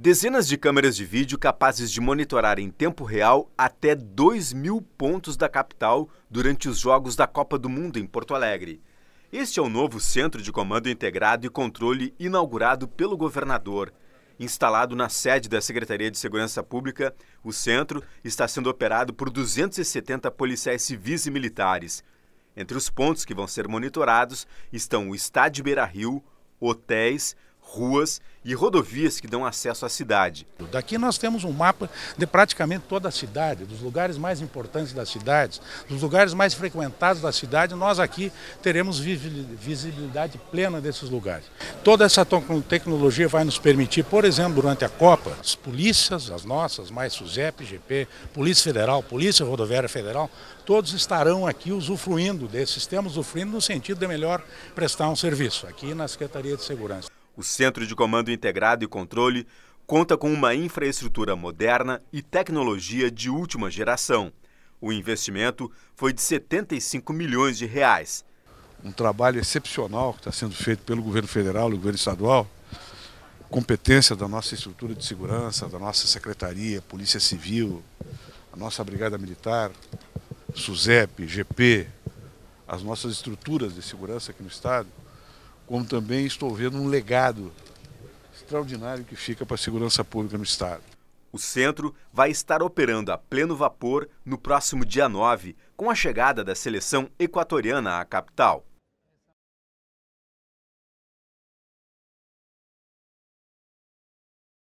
Dezenas de câmeras de vídeo capazes de monitorar em tempo real até 2 mil pontos da capital durante os Jogos da Copa do Mundo em Porto Alegre. Este é o novo Centro de Comando Integrado e Controle inaugurado pelo governador. Instalado na sede da Secretaria de Segurança Pública, o centro está sendo operado por 270 policiais civis e militares. Entre os pontos que vão ser monitorados estão o Estádio Beira Rio, hotéis, ruas e rodovias que dão acesso à cidade. Daqui nós temos um mapa de praticamente toda a cidade, dos lugares mais importantes das cidades, dos lugares mais frequentados da cidade, nós aqui teremos visibilidade plena desses lugares. Toda essa tecnologia vai nos permitir, por exemplo, durante a Copa, as polícias, as nossas, mais SUSEP, GP, Polícia Federal, Polícia Rodoviária Federal, todos estarão aqui usufruindo desses, estamos usufruindo no sentido de melhor prestar um serviço aqui na Secretaria de Segurança. O Centro de Comando Integrado e Controle conta com uma infraestrutura moderna e tecnologia de última geração. O investimento foi de 75 milhões de reais. Um trabalho excepcional que está sendo feito pelo governo federal e governo estadual, competência da nossa estrutura de segurança, da nossa secretaria, Polícia Civil, a nossa Brigada Militar, SUSEP, GP, as nossas estruturas de segurança aqui no Estado como também estou vendo um legado extraordinário que fica para a segurança pública no Estado. O centro vai estar operando a pleno vapor no próximo dia 9, com a chegada da seleção equatoriana à capital.